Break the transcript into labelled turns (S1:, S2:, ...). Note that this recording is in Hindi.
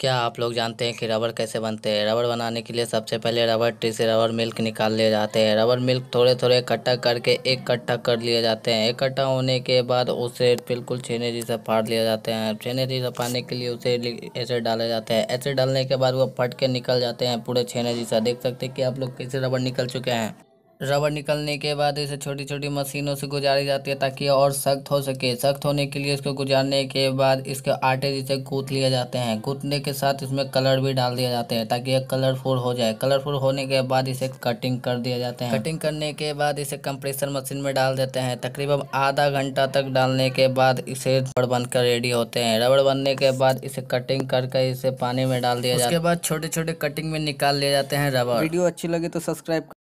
S1: क्या आप लोग जानते हैं कि रबड़ कैसे बनते हैं रबड़ बनाने के लिए सबसे पहले रबड़ ट्री से रबड़ मिल्क निकाल लिए जाते हैं रबड़ मिल्क थोड़े थोड़े इकट्ठा करके इकट्ठा कर लिए जाते हैं इकट्ठा होने के बाद उसे बिल्कुल छेने से फाड़ लिया जाते हैं छेने से फाड़ने के लिए उसे एसिड डाले जाता है एसिड डालने के बाद वो फट के निकल जाते हैं पूरे छेने से देख सकते हैं कि आप लोग कैसे रबड़ निकल चुके हैं रबड़ निकलने के बाद इसे छोटी छोटी मशीनों से गुजारी जाती है ताकि और सख्त हो सके सख्त होने के लिए इसको गुजारने के बाद इसके आटे जिसे गूँथ लिए जाते हैं गूँथने के साथ इसमें कलर भी डाल दिया जाते हैं ताकि यह कलरफुल हो जाए कलरफुल होने के बाद इसे कटिंग कर दिया जाते हैं कटिंग करने के बाद इसे कंप्रेसर मशीन में डाल देते हैं तकरीबन आधा घंटा तक डालने के बाद इसे रबड़ बनकर रेडी होते हैं रबड़ बनने के बाद इसे कटिंग करके इसे पानी में डाल दिया जाता है उसके बाद छोटे छोटे कटिंग में निकाल लिए जाते हैं रबड़ वीडियो अच्छी लगे तो सब्सक्राइब